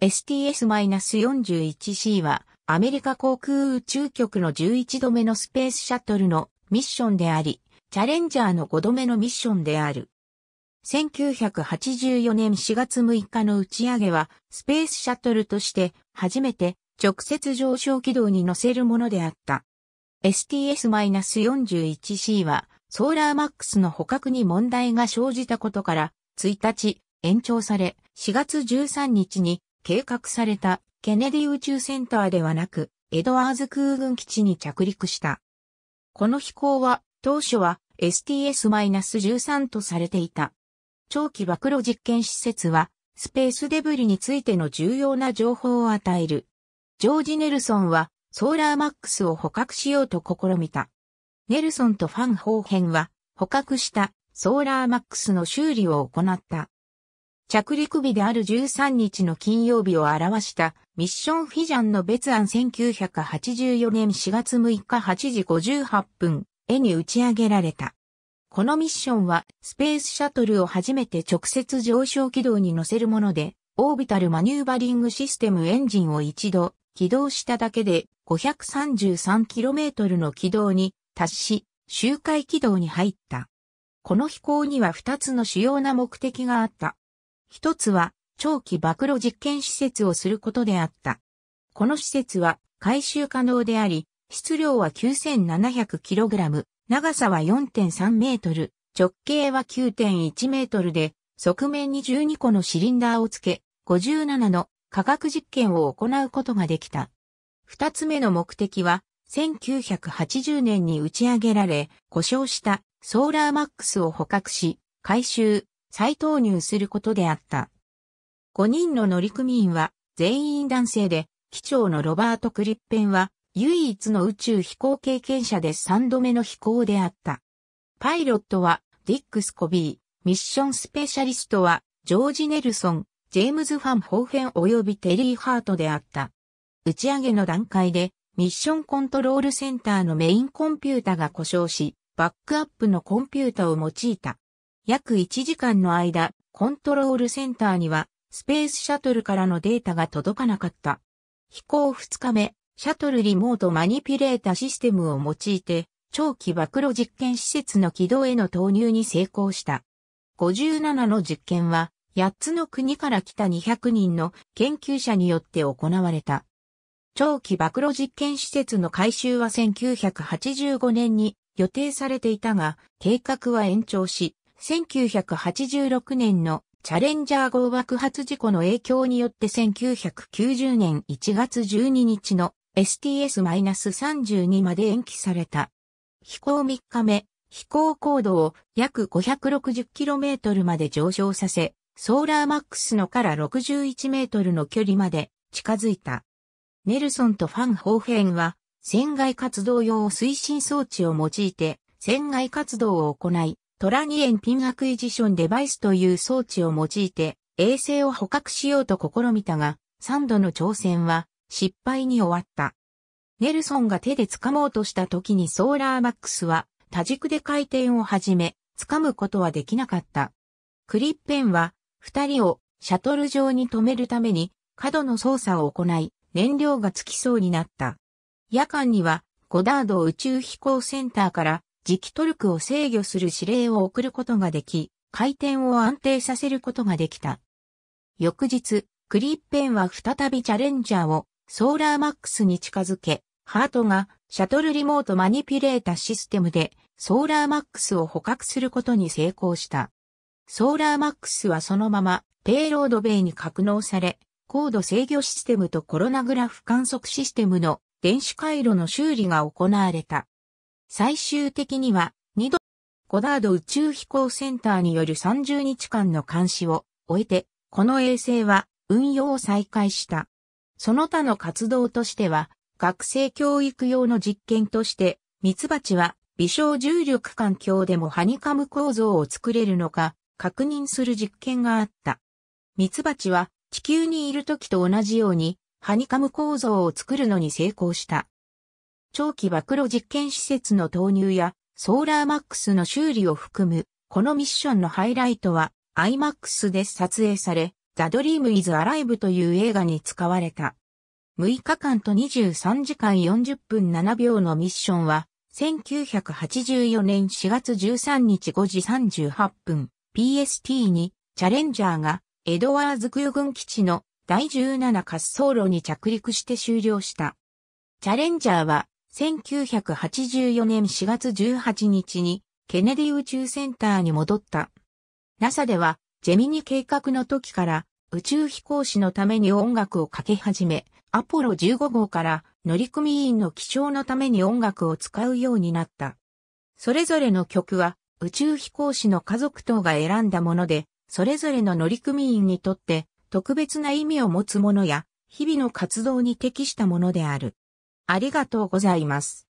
STS-41C はアメリカ航空宇宙局の11度目のスペースシャトルのミッションであり、チャレンジャーの5度目のミッションである。1984年4月6日の打ち上げは、スペースシャトルとして初めて直接上昇軌道に乗せるものであった。STS-41C は、ソーラーマックスの捕獲に問題が生じたことから、1日延長され、4月13日に計画されたケネディ宇宙センターではなく、エドワーズ空軍基地に着陸した。この飛行は、当初は STS-13 とされていた。長期暴露実験施設は、スペースデブリについての重要な情報を与える。ジョージ・ネルソンは、ソーラーマックスを捕獲しようと試みた。ネルソンとファン・ホーヘンは、捕獲したソーラーマックスの修理を行った。着陸日である13日の金曜日を表したミッションフィジャンの別案1984年4月6日8時58分、絵に打ち上げられた。このミッションはスペースシャトルを初めて直接上昇軌道に乗せるもので、オービタルマニューバリングシステムエンジンを一度起動しただけで 533km の軌道に達し、周回軌道に入った。この飛行には2つの主要な目的があった。一つは、長期暴露実験施設をすることであった。この施設は回収可能であり、質量は 9700kg、長さは4.3メートル、直径は9.1メートルで、側面に12個のシリンダーをつけ、57の化学実験を行うことができた。二つ目の目的は、1980年に打ち上げられ、故障したソーラーマックスを捕獲し、回収、再投入することであった。5人の乗組員は全員男性で、機長のロバート・クリッペンは唯一の宇宙飛行経験者で3度目の飛行であった。パイロットはディック・スコビー、ミッションスペシャリストはジョージ・ネルソン、ジェームズ・ファン・ホーフェン及びテリー・ハートであった。打ち上げの段階でミッションコントロールセンターのメインコンピュータが故障し、バックアップのコンピュータを用いた。約1時間の間、コントロールセンターには、スペースシャトルからのデータが届かなかった。飛行2日目、シャトルリモートマニピュレータシステムを用いて、長期暴露実験施設の軌道への投入に成功した。57の実験は、8つの国から来た200人の研究者によって行われた。長期暴露実験施設の改修は1985年に予定されていたが、計画は延長し、1986年のチャレンジャー号爆発事故の影響によって1990年1月12日の STS-32 まで延期された。飛行3日目、飛行高度を約 560km まで上昇させ、ソーラーマックスのから61メートルの距離まで近づいた。ネルソンとファンホーフェンは、船外活動用推進装置を用いて、船外活動を行い、トラニエンピンアクイジションデバイスという装置を用いて衛星を捕獲しようと試みたが、3度の挑戦は失敗に終わった。ネルソンが手で掴もうとした時にソーラーマックスは多軸で回転を始め、掴むことはできなかった。クリッペンは、二人をシャトル上に止めるために、角の操作を行い、燃料がつきそうになった。夜間には、ゴダード宇宙飛行センターから磁気トルクを制御する指令を送ることができ、回転を安定させることができた。翌日、クリッペンは再びチャレンジャーをソーラーマックスに近づけ、ハートがシャトルリモートマニピュレータシステムでソーラーマックスを捕獲することに成功した。ソーラーマックスはそのままペイロードベイに格納され、高度制御システムとコロナグラフ観測システムの電子回路の修理が行われた。最終的には、2度、ゴダード宇宙飛行センターによる30日間の監視を終えて、この衛星は運用を再開した。その他の活動としては、学生教育用の実験として、ミツバチは微小重力環境でもハニカム構造を作れるのか確認する実験があった。ミツバチは地球にいる時と同じようにハニカム構造を作るのに成功した。長期暴露実験施設の投入や、ソーラーマックスの修理を含む、このミッションのハイライトは、IMAX で撮影され、ザ・ドリーム・イズ・アライブという映画に使われた。6日間と23時間40分7秒のミッションは、1984年4月13日5時38分、PST に、チャレンジャーが、エドワーズ空軍基地の第17滑走路に着陸して終了した。チャレンジャーは1984年4月18日にケネディ宇宙センターに戻った。NASA ではジェミニ計画の時から宇宙飛行士のために音楽をかけ始め、アポロ15号から乗組員の気象のために音楽を使うようになった。それぞれの曲は宇宙飛行士の家族等が選んだもので、それぞれの乗組員にとって特別な意味を持つものや、日々の活動に適したものである。ありがとうございます。